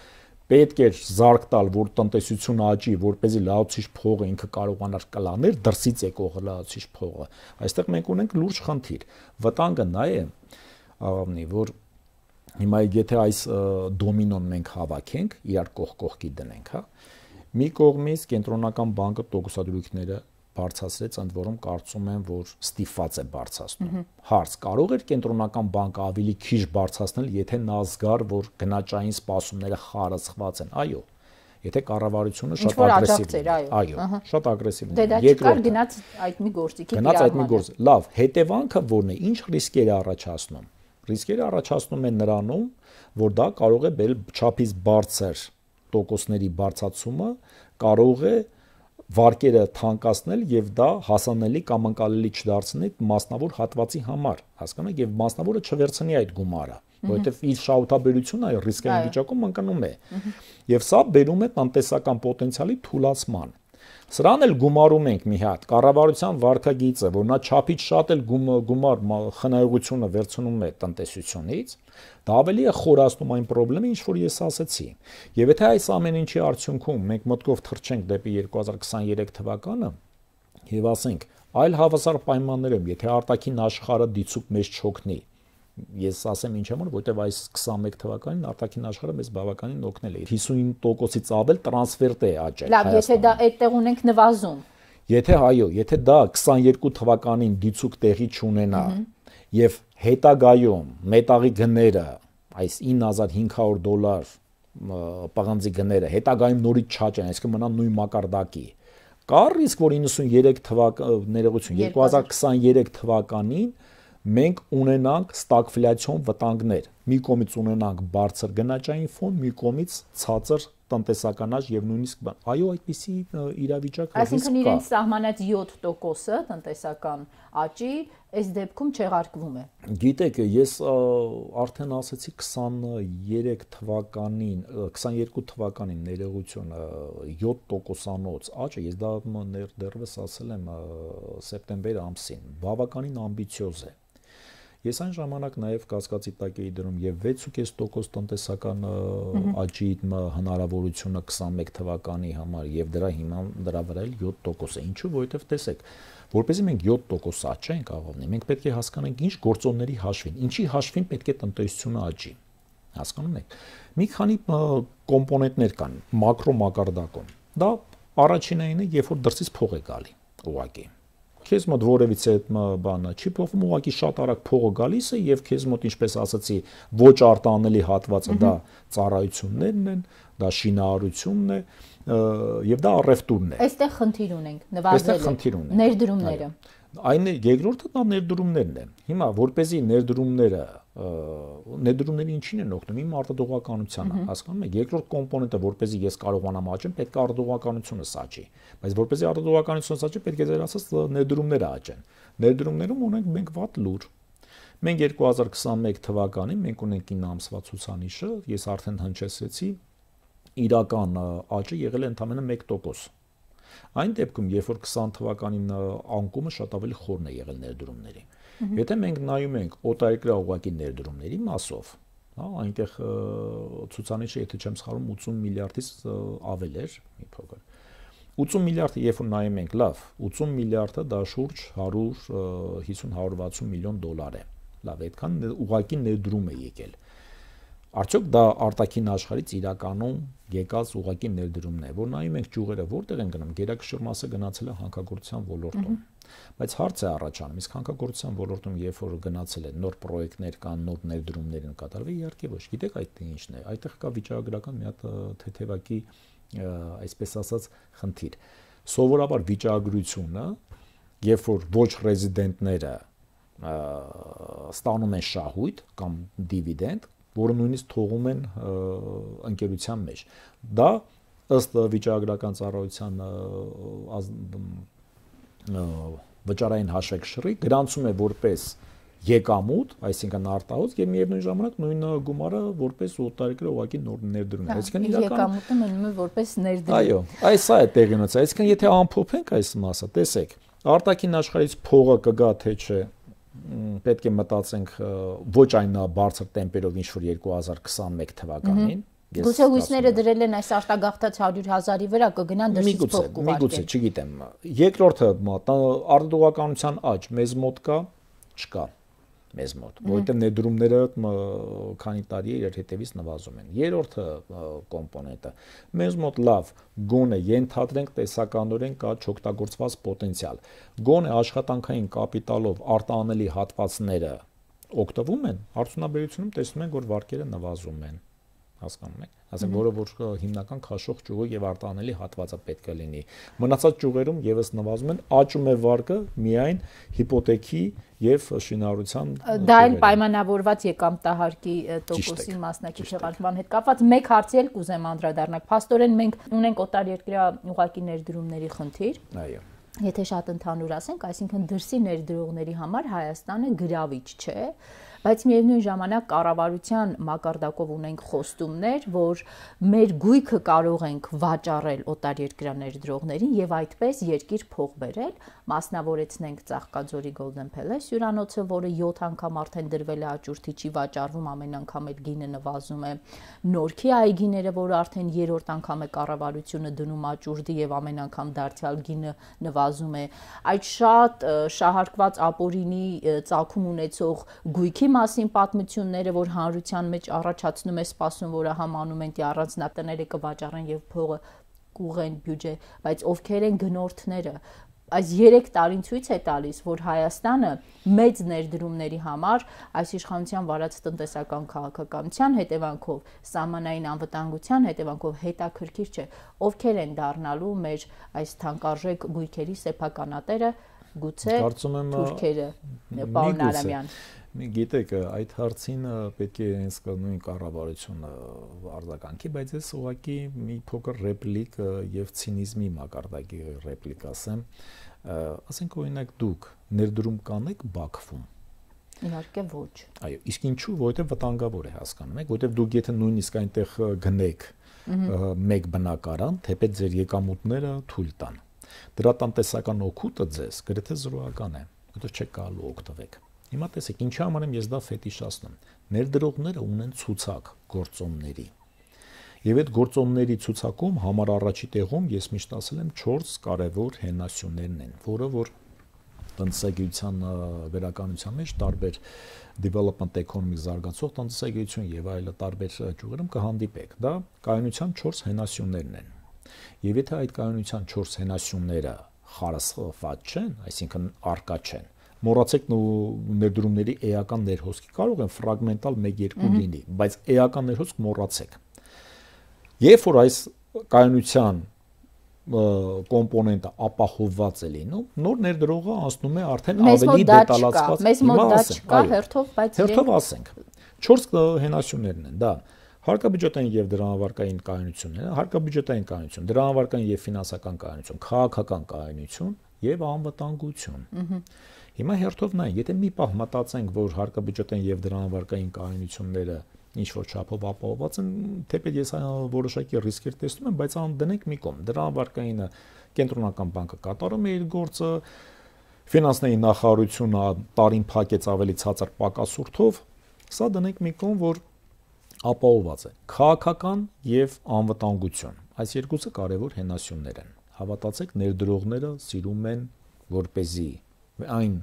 պետք էր զարգ տալ, որ տնտեսությունը աճի, որպեսզի լավացիչ փողը ինքը կարողանար կլաներ դրսից եկող լավացիչ փողը։ Այստեղ մենք ունենք լուրջ խնդիր։ Վտանգը նա է, աղավնի, որ հիմա եթե այս դոմինոն մենք հավաքենք, իրար կողք կողքի դնենք, հա, մի կողմից կենտրոնական բանկը տոկուսադրույքները բարձրացրեց, ընդ որում կարծում եմ, որ ստիփված է բարձրացնում։ Հարց. կարող էր կենտրոնական բանկը ավելի քիչ բարձրացնել, եթե նա զգար, որ գնաճային սպասումները խարացված են։ Այո, եթե կառավարությունը շատ ագրեսիվ էր, այո, շատ ագրեսիվ էր։ դե Երկրորդ գնաց այդ մի գործիքի գնաց այդ մի գործ։ Լավ, հետևանքը ո՞րն է, ինչ ռիսկեր է առաջացնում։ Ռիսկերը առաջացնում են նրանում, որ դա կարող է բել չափից բարձր տոկոսների բարձացումը կարող է վարկերը թանկացնել եւ դա հասանելի կամ անցալելի չդարձնի մասնավոր հատվածի համար, հասկանու՞մ եք, եւ մասնավորը չվերցնի այդ գումարը, որովհետեւ իր շահութաբերությունը ռիսկային վիճակում ընկնում է։ Եվ սա բերում է տնտեսական պոտենցիալի թուլացման։ Սրան էլ գումարում ենք մի հատ կառավարության վարկագիծը, որ նա չափից շատ էլ գում, գումար խնայողությունը վերցնում է տնտեսությունից, դա ավելի է խորացնում այն խնդրեմը, ինչ որ ես ասացի։ Եվ եթե այս ամեն ինչի արդյունքում մենք մտքով թռչենք դեպի 2023 թվականը եւ ասենք այլ հավասար պայմաններում, եթե արտաքին աշխարհը դիցուկ մեզ չօգնի, չո ես ասեմ ինչ համար, որտեվ այս 21 թվականին արտաքին աշխարհը մեզ բավականին օգնել է։ 59%-ից ավել տրանսֆերտ է աճել։ Լավ, եթե դա այդտեղ ունենք նվազում։ Եթե այո, եթե դա 22 թվականին դիցուկ տեղի չունենա եւ հետագայում մետաղի գները, այս 9500 դոլար պղանձի գները հետագայում նորից չաճեն, այսինքն մնան նույն մակարդակի։ Կա ռիսկ, որ 93 թվական ներողություն 2023 թվականին մենք ունենանք ստագֆլյացիոն վտանգներ։ Մի կողմից ունենանք բարձր գնաճային ֆոն, մի կողմից ցածր տնտեսականաճ եւ նույնիսկ բան։ Այո, այդպիսի իրավիճակ հենց կա։ Այսինքն իրենց սահմանած 7%-ը տնտեսական աճի այս դեպքում չեղարկվում է։ Գիտեք, ես արդեն ասացի 23 թվականին, 22 թվականին ներողությունը 7%-անոց աճը, ես դա ներդերվս ասել եմ սեպտեմբեր ամսին, բավականին ամբիցիոզ է։ Ա, Ես այն ժամանակ նաև կասկածի տակ էի դրում եւ 6.5% տնտեսական աճի հնարավորությունը 21 թվականի համար եւ դրա հիմա դրա վրա էլ 7% է։ Ինչու՞, որովհետեւ տեսեք, որպեսզի մենք 7% աճ չենք աղավնի, մենք պետք է հասկանանք ինչ գործոնների հաշվին, ինչի հաշվին պետք է տնտեսությունը աճի։ Հասկանում եք։ Մի քանի կոմպոնենտներ կան մակրո մակարդակում։ Դա առաջինն է, երբ որ դրսից փող է գալի, ուղղակի քեզ մոտ որևիցե այդ բանը չի փոխվում, ուղղակի շատ արագ փողը գալիս է եւ քեզ մոտ ինչպես ասացի, ոչ արտանելի հատվածը դա ծառայություններն են, դա շինարարությունն է եւ դա առևտուրն է։ Այստեղ խնդիր ունենք նվազել։ Այստեղ խնդիր ունենք։ Ներդրումները։ Այն երկրորդը դա ներդրումներն են։ Հիմա, որ เป զի ներդրումները ներդրումները ինչին են օգնում իմ արտադրողականությանը հասկանում եք երկրորդ կոմպոնենտը որպեսզի ես կարողանամ աճեմ պետք է արտադրողականությունը սաճի բայց որպեսզի արտադրողականությունը սաճի պետք է ձեր ասած ներդրումները աճեն ներդրումներում ունենք մենք վատ լուր մենք 2021 թվականին մենք ունենք 9 ամսվա ցուցանիշը ես արդեն հնչեցրեցի իրական աճը եղել է ընդամենը 1% Այն դեպքում, երբ որ 20 թվականին անկումը շատ ավելի խորն է եղել ներդրումների։ Եթե մենք նայում ենք օտարերկրյա ուղղակի ներդրումների մասով, հա, այնտեղ ցուցանիշը, եթե չեմ սխալվում, 80 միլիարդից ավել էր մի փոքր։ 80 միլիարդը, երբ որ նայում ենք, լավ, 80 միլիարդը դա շուրջ 150-160 միլիոն դոլար է։ Լավ, այդքան ուղղակի ներդրում է եկել։ Արդյոք դա արտաքին աշխարից իրականում եկած ուղակի ներդրումն է, որ նայում ենք ճյուղերը որտեղ են գնում, գերակշռ մասը գնացել է հանքագործության ոլորտում։ Բայց հարց է առաջանում, իսկ հանքագործության ոլորտում երբ որ գնացել են նոր պրոյեկտներ կան, նոր ներդրումներ են կատարվել, իհարկե ոչ, գիտեք այդ ինչն է։ Այդտեղ կա վիճակագրական մի հատ թեթևակի, այսպես ասած, խնդիր։ Սովորաբար վիճակագրությունը, երբ որ ոչ ռեզիդենտները ստանում են շահույթ կամ դիվիդենդ որը նույնիսկ թողում են ընկերության մեջ։ Դա ըստ վիճակագրական ծառայության վճարային հաշվեկշռի գրանցում է որպես եկամուտ, այսինքն արտահոց եւ միևնույն ժամանակ նույն գումարը որպես օտարերկրը ուղակի նոր ներդրում է։ հա, Այսինքն իրական եկամուտը մնում է որպես ներդրում։ Այո, այս սա է տեղինոցը։ Այսինքն եթե ամփոփենք այս մասը, տեսեք, արտաքին աշխարհից փողը կգա թե չէ, պետք է մտածենք ոչ այն բարձր տեմպերով ինչ որ 2021 թվականին Գուցե հույսները դրել են այս արտագաղթած 100.000-ի վրա կգնան դրսից փող կուղարկեն։ Միգուցե, չգիտեմ։ Երկրորդը արտադրողականության աճ մեզ մոտ կա, չկա մեզ մոտ, որովհետև ներդրումները քանի տարի իր հետևից նվազում են։ Երրորդը կոմպոնենտը մեզ մոտ լավ գոնե ենթադրենք տեսականորեն կա չօգտագործված պոտենցիալ։ Գոնե աշխատանքային կապիտալով արտանելի հատվածները օգտվում են, արդյունաբերությունում տեսնում ենք, որ վարկերը նվազում են հասկանում եք ասեմ որը որ հիմնական քաշող ճյուղը եւ արտանելի հատվածը պետք է լինի մնացած ճյուղերում եւս նվազում են աճում է վարկը միայն հիպոթեքի եւ շինարարության դա էլ պայմանավորված եկամտահարկի տոկոսի մասնակից շեղարկման հետ կապված մեկ հարցի էլ կուզեմ անդրադառնալ փաստորեն մենք ունենք օտար երկրյա ուղակի ներդրումների խնդիր այո Եթե շատ ընդհանուր ասենք, այսինքն դրսի ներդրողների համար Հայաստանը գրավիչ չէ, բայց միևնույն ժամանակ կառավարության մակարդակով ունենք խոստումներ, որ մեր գույքը կարող ենք վաճառել օտարերկրաներ դրողներին եւ այդպես երկիր փող բերել, մասնավորեցնենք Ծաղկաձորի Golden Palace հյուրանոցը, որը 7 անգամ արդեն դրվել է աճուրդի չի վաճառվում, ամեն անգամ էլ գինը նվազում է։ Նորքի այգիները, որը արդեն 3-րդ անգամ է կառավարությունը դնում աճուրդի եւ ամեն անգամ դարձյալ գինը նվազում է։ Այդ շատ շահարկված ապօրինի ծագում ունեցող գույքի մասին պատմությունները, որ հանրության մեջ առաջացնում է սպասում, որը համանում են դի դե առանձնատները կվաճառեն եւ փողը կուղեն բյուջե, բայց ովքեր են գնորդները, այս 3 տարին ցույց է տալիս, որ Հայաստանը մեծ ներդրումների համար այս իշխանության վարած տնտեսական քաղաքականության հետևանքով, սահմանային անվտանգության հետևանքով հետաքրքիր չէ, ովքեր են դառնալու մեր այս թանկարժեք գույքերի սեփականատերը, գուցե Թուրքերը, պարոն Արամյան։ Միգուցե Մի գիտեք, այդ հարցին պետք է հենց նույն կառավարությունը արձագանքի, բայց ես ուղղակի մի փոքր ռեպլիկ եւ ցինիզմի մակարդակի ռեպլիկ ասեմ։ Ասենք օրինակ դուք ներդրում կանեք Բաքվում։ Իհարկե ոչ։ Այո, իսկ ինչու, որովհետև վտանգավոր է հասկանում եք, որովհետև դուք եթե նույնիսկ այնտեղ գնեք մեկ բնակարան, թեպետ ձեր եկամուտները թույլ տան։ Դրա տնտեսական օգուտը ձեզ գրեթե զրոյական է, որովհետև չեք կարող օգտվել Հիմա տեսեք, ինչի համար եմ ես դա ֆետիշացնում։ Ներդրողները ունեն ցուցակ գործոնների։ Եվ այդ գործոնների ցուցակում համար առաջի տեղում ես միշտ ասել եմ 4 կարևոր հենասյուներն են, որը որ տնտեսագիտության վերականության մեջ տարբեր development economic զարգացող տնտեսագիտություն եւ այլ տարբեր ճյուղերում կհանդիպեք։ Դա կայունության 4 հենասյուներն են։ Եվ եթե այդ կայունության 4 հենասյունները խարսխված չեն, այսինքն արկա չեն, մոռացեք ներդրումների էական ներհոսքի կարող են ֆրագմենտալ 1-2 լինի, բայց էական ներհոսք մոռացեք։ Երբ որ այս կայունության կոմպոնենտը ապահովված է լինում, նոր ներդրողը անցնում է արդեն ավելի դետալացված։ Մեզ մոտ դա չկա, հերթով, բայց հերթով ասենք։ 4 հենասյուներն են, դա հարկաբյուջետային եւ դրամավարկային կայունությունները, հարկաբյուջետային կայունություն, դրամավարկային եւ ֆինանսական կայունություն, քաղաքական կայունություն եւ անվտանգություն։ Ահա Հիմա հերթով նայեք, եթե մի պահ մտածենք, որ հարկաբյուջետեն եւ դրան վարկային կայունությունները ինչ որ չափով ապահովված են, թեպետ ես որոշակի ռիսկեր տեսնում եմ, բայց ան դնենք մի կողմ, դրան վարկայինը կենտրոնական բանկը կատարում է իր գործը, ֆինանսների նախարարությունը տարին փակեց ավելի ցածր պակասուրթով, սա դնենք մի կողմ, որ ապահովված է քաղաքական եւ անվտանգություն այս երկուսը կարևոր հենասյուններ են հավատացեք ներդրողները սիրում են որ เป զի այն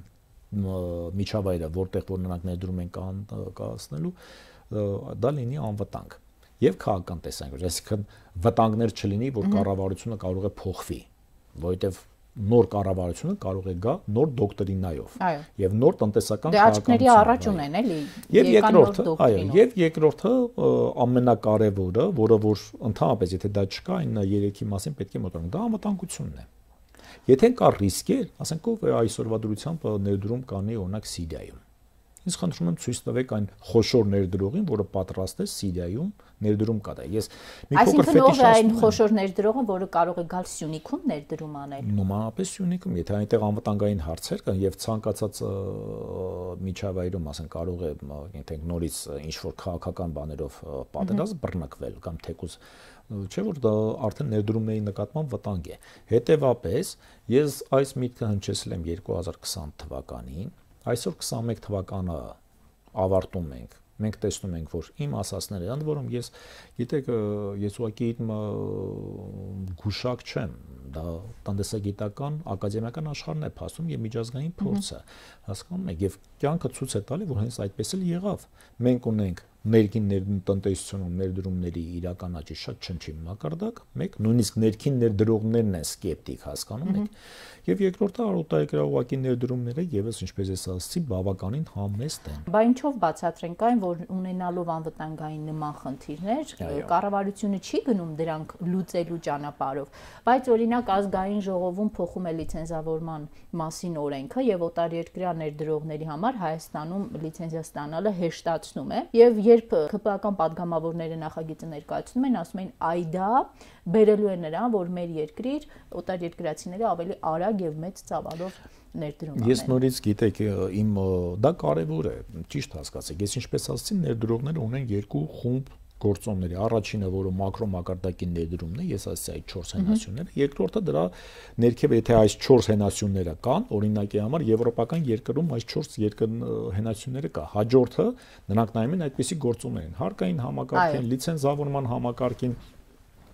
միջավայրը, որտեղ որ նրանք ներդրում են կան կայացնելու, դա լինի անվտանգ եւ քաղաքական տեսանկյունից, այսինքն վտանգներ չլինի, որ կառավարությունը կարող է փոխվի, որովհետեւ նոր կառավարությունը կարող է գա նոր դոկտրինայով եւ նոր տնտեսական քաղաքականությամբ։ Դե աչքների առաջ ունեն էլի։ Եվ երկրորդ, այո, եւ երկրորդը ամենակարևորը, որը որ ընդհանրապես եթե դա չկա, այն 3-ի մասին պետք է մտորենք, դա անվտանգությունն է։ Եթե կա ռիսկեր, ասենք ով է այսօրվա դրությամբ ներդրում կանի օրինակ Սիրիայում։ Ես խնդրում եմ ցույց տվեք այն խոշոր ներդրողին, որը պատրաստ է Սիրիայում ներդրում կատարել։ Ես մի փոքր ֆետիշ ասում եմ։ Այսինքն ով է այն խոշոր ներդրողը, որը կարող է գալ Սյունիքում ներդրում անել։ Նոմանապես Սյունիքում, եթե այնտեղ անվտանգային հարցեր կան եւ ցանկացած միջավայրում, ասենք կարող է, եթե նորից ինչ որ քաղաքական բաներով պատերազմ բռնկվել կամ թեկուզ չէ՞ որ դա արդեն ներդրումների նկատմամբ վտանգ է։ Հետևապես ես այս միտքը հնչեցել եմ 2020 թվականին, այսօր 21 թվականը ավարտում ենք։ Մենք տեսնում ենք, որ իմ ասածները, ընդ որում ես գիտեք, ես ուղղակի իմ գուշակ չեմ, դա տնտեսագիտական, ակադեմիական աշխարհն է փաստում եւ միջազգային փորձը։ Հասկանում եք, եւ կյանքը ցույց է տալի, որ հենց այդպես էլ եղավ։ Մենք ունենք ներքին ներտնտեսությունում ներդրումների իրականաճի շատ չնչին մակարդակ, մեկ նույնիսկ ներքին ներդրողներն են սկեպտիկ հասկանում եք, եւ երկրորդը արտահայտակրաուակի ներդրումները եւս ինչպես ես ասացի, բավականին համեստ են։ Բա ինչով բացատրենք այն, որ ունենալով անվտանգային նման խնդիրներ, կառավարությունը չի գնում դրանք լուծելու ճանապարհով, բայց օրինակ ազգային ժողովում փոխում է լիցենզավորման մասին օրենքը եւ օտարերկրյա ներդրողների համար Հայաստանում լիցենզիա ստանալը հեշտացնում է եւ երբ ԿՊԱ-ական падգամավորները նախագիծը ներկայացնում են, ասում են այ դա բերելու է նրան, որ մեր երկրի օտար երկրացիները ավելի արագ եւ մեծ ծավալով ներդրում անեն։ Ես նորից գիտեք, իմ դա կարևոր է, ճիշտ հասկացեք։ Ես ինչպես ասացի, ներդրողները ունեն երկու խումբ գործոնների առաջինը, որը մակրո մակարդակի ներդրումն է, ես ասացի այդ 4 հենասյունները, երկրորդը դրա ներքև եթե այս 4 հենասյունները կան, օրինակի համար եվրոպական երկրում այս 4 երկր հենասյունները կա։ Հաջորդը նրանք նայում են այդպիսի գործոններ են, հարկային համակարգին, լիցենզավորման համակարգին,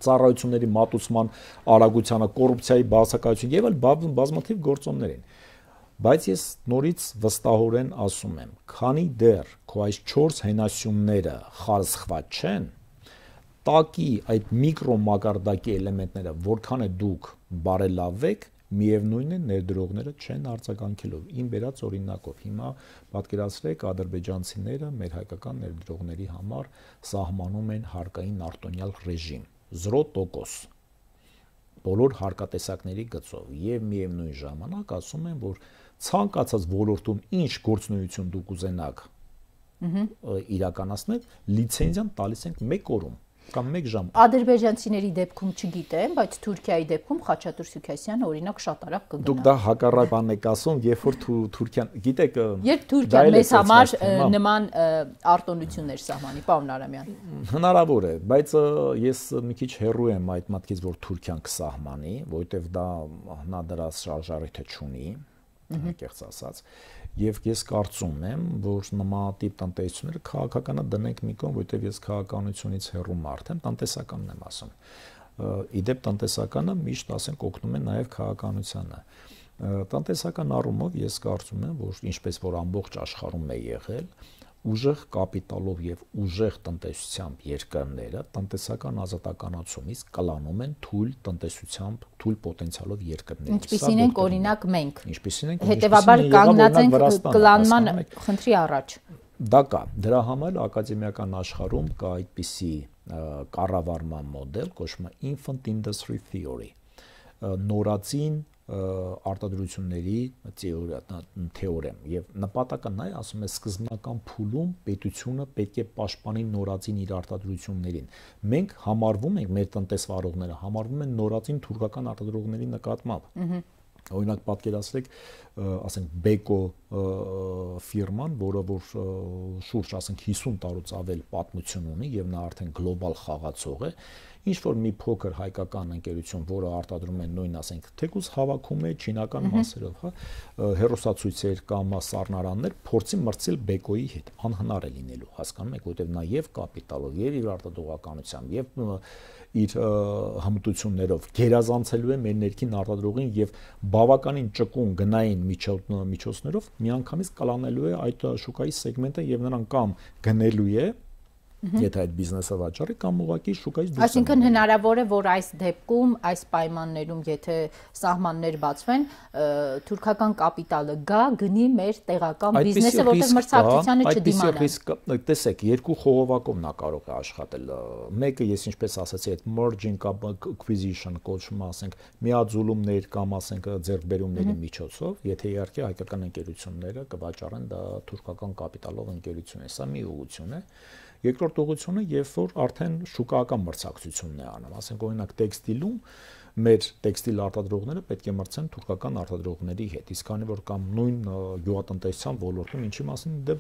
ծառայությունների մատուցման արագությանը, կոռուպցիայի բացակայություն եւ այլ բազմաթիվ գործոններ են։ Բայց ես նորից վստահորեն ասում եմ, քանի դեռ քո այս 4 հենասյունները խարսխված չեն, տակի այդ միկրո մակարդակի էլեմենտները, որքան է դուք բարելավեք, միևնույնն է ներդրողները չեն արձագանքելով իմ վերած օրինակով հիմա պատկերացրեք ադրբեջանցիները մեր հայկական ներդրողների համար սահմանում են հարկային արտոնյալ ռեժիմ 0% բոլոր հարկատեսակների գծով եւ միևնույն ժամանակ ասում են որ ցանկացած ոլորտում ինչ գործունեություն դուք ուզենաք իրականացնել, լիցենզիան տալիս ենք 1 օրում կամ 1 ժամ։ Ադրբեջանցիների դեպքում չգիտեմ, բայց Թուրքիայի դեպքում Խաչատուր Սյուսյանը օրինակ շատ արագ կգնա։ Դուք դա հակառակ բան եք ասում, երբ որ Թուրքիան, գիտեք, երբ Թուրքիան մեզ համար նման արտոնություններ սահմանի, պարոն Արամյան։ Հնարավոր է, բայց ես մի քիչ հեռու եմ այդ մտքից, որ Թուրքիան կսահմանի, որովհետև դա հնա դրա շարժարիթը չունի անկեղծ ասած եւ ես կարծում եմ որ նմանատիպ տնտեսությունները քաղաքականը դնենք մի կողմ որովհետեւ ես քաղաքականությունից հեռու մարդ եմ տնտեսականն եմ ասում իդեպ տնտեսականը միշտ ասենք օգնում է նաեւ քաղաքականությանը տնտեսական առումով ես կարծում եմ որ ինչպես որ ամբողջ աշխարհում է եղել ուժեղ կապիտալով եւ ուժեղ տնտեսությամբ երկրները տնտեսական ազատականացումից կլանում են թույլ տնտեսությամբ, թույլ պոտենցիալով երկրները։ Ինչպիսին ենք օրինակ մենք։ Ինչպիսին ենք։ Հետևաբար կանգնած ենք կլանման խնդրի առաջ։ Դա կա։ Դրա համար ակադեմիական աշխարհում կա այդպիսի կառավարման մոդել, կոչվում է infant industry theory նորածին արտադրությունների թեորեմ եւ նպատակը նա է ասում է սկզբնական փուլում պետությունը պետք է պաշտպանի նորածին իր արտադրություններին մենք համարվում ենք մեր տնտեսվարողները համարվում են նորածին թուրքական արտադրողների նկատմամբ ըհը Օրինակ պատկերացրեք, ասենք Բեկո ֆիրման, որը որ շուրջ ասենք 50 տարուց ավել պատմություն ունի եւ նա արդեն գլոբալ խաղացող է, ինչ որ մի փոքր հայկական ընկերություն, որը արտադրում է նույն, ասենք, թեկուզ հավաքում է չինական մասերով, հա, հերոսացույցեր կամ սառնարաններ փորձի մրցել բեկոյի հետ, անհնար է լինելու, հասկանում եք, որտեղ նա եւ կապիտալով, եւ իր արտադրողականությամբ, եւ իր հմտություններով գերազանցելու է մեր ներքին արտադրողին եւ բավականին ճկուն գնային միջոցներով միանգամից կլանելու է այդ շուկայի սեգմենտը եւ նրան կամ գնելու է եթե այդ բիզնեսը վաճառի կամ ուղակի շուկայից դուրս։ Այսինքն հնարավոր է, որ այս դեպքում, այս պայմաններում, եթե սահմաններ բացվեն, թուրքական կապիտալը գա, գնի մեր տեղական բիզնեսը, որտեղ մրցակցությանը չդիմանա։ Այդպես ռիսկ, տեսեք, երկու խողովակով նա կարող է աշխատել։ Մեկը, ես ինչպես ասացի, այդ merging կամ acquisition կոչվում ասենք, միաձուլումներ կամ ասենք ձեռքբերումների միջոցով, եթե իհարկե հայկական ընկերությունները կվաճառեն դա թուրքական կապիտալով ընկերություն է, սա մի ուղություն է։ Ա Երկրորդ ուղությունը, երբ որ արդեն շուկայական մրցակցությունն է անում, ասենք օրինակ տեքստիլում մեր տեքստիլ արտադրողները պետք է մրցեն թուրքական արտադրողների հետ, իսկ քանի որ կամ նույն գյուղատնտեսության ոլորտում, ինչի մասին դե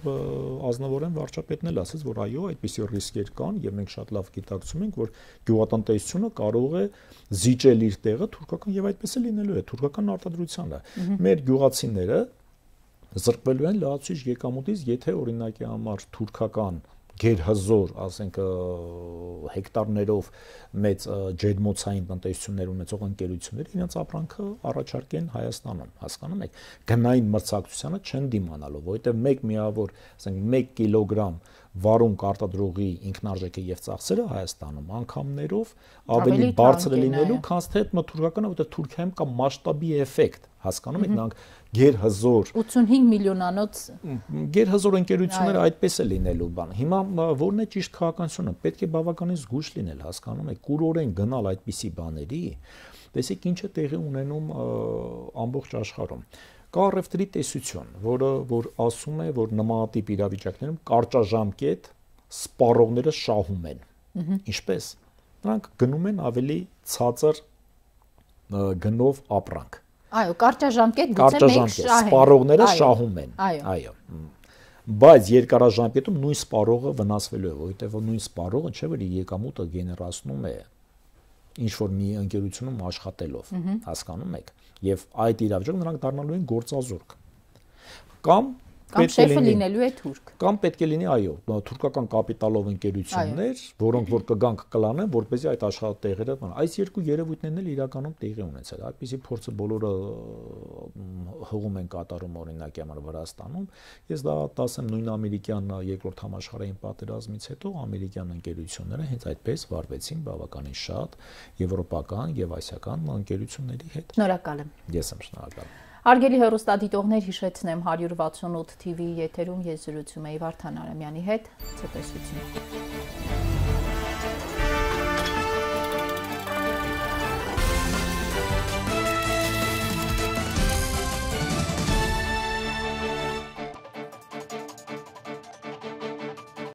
ազնվորեն վարչապետն էլ ասաց, որ այո, այդպիսի ռիսկեր կան եւ մենք շատ լավ գիտակցում ենք, որ գյուղատնտեսությունը կարող է զիջել իր տեղը թուրքական եւ այդպես է լինելու է թուրքական արտադրությանը։ Մեր գյուղացիները զրկվելու են լացուջ եկամուտից, եթե օրինակի համար թուրքական գերհզոր, ասենք հեկտարներով մեծ ջերմոցային տնտեսություններ ունեցող ընկերությունները իրենց ապրանքը առաջարկեն Հայաստանում, հասկանում եք։ Գնային մրցակցությանը չեն դիմանալու, որովհետև 1 միավոր, ասենք 1 կիլոգրամ վարունգ արտադրողի ինքնարժեքը եւ ծախսերը Հայաստանում անգամներով ավելի բարձր լինելու, քան թե այդ մթուրկականը, որտեղ Թուրքիայում կա մասշտաբի էֆեկտ, հասկանում եք, նրանք գերհզոր 85 միլիոնանոց գերհզոր ընկերությունները այդպես է լինելու բան։ Հիմա ո՞րն է ճիշտ քաղաքականությունը։ Պետք է բավականին զգուշ լինել, հասկանում եք, կուրորեն գնալ այդպիսի բաների, տեսեք ինչը տեղի ունենում ամբողջ աշխարհում։ Կա ռեֆտրի տեսություն, որը որ ասում է, որ նմանատիպ իրավիճակներում կարճաժամկետ սպառողները շահում են։ Ինչպես։ Նրանք գնում են ավելի ցածր գնով ապրանք։ Այո, կարճաժամկետ գուցե մեկ շահ են։ Սպառողները շահում են։ Այո։ Բայց երկարաժամկետում նույն սպառողը վնասվելու է, որովհետև նույն սպառողը չէ՞ որ եկամուտը գեներացնում է ինչ որ մի ընկերությունում աշխատելով, հասկանում եք։ Եվ այդ իրավիճակում նրանք դառնալու են գործազուրկ։ Կամ Կամ շեֆը լինելու է թուրք։ Կամ պետք է լինի, այո, թուրքական կապիտալով ընկերություններ, որոնք որ կգանք կլանեն, որպեսզի այդ աշխատատեղերը, այս երկու երևույթներն էլ իրականում տեղի ունեցել։ Այդպիսի փորձը բոլորը հողում են կատարում օրինակ համար Վրաստանում։ Ես դա ասեմ նույն ամերիկյան երկրորդ համաշխարհային պատերազմից հետո ամերիկյան ընկերությունները հենց այդպես վարվեցին բավականին շատ եվրոպական եւ ասիական ընկերությունների հետ։ Շնորհակալ եմ։ Ես եմ շնորհակալ։ Արգելի հերոստադիտողներ հիշեցնեմ 168 TV-ի եթերում ես զրուցում եի Վարդան Արամյանի հետ ցտեսություն։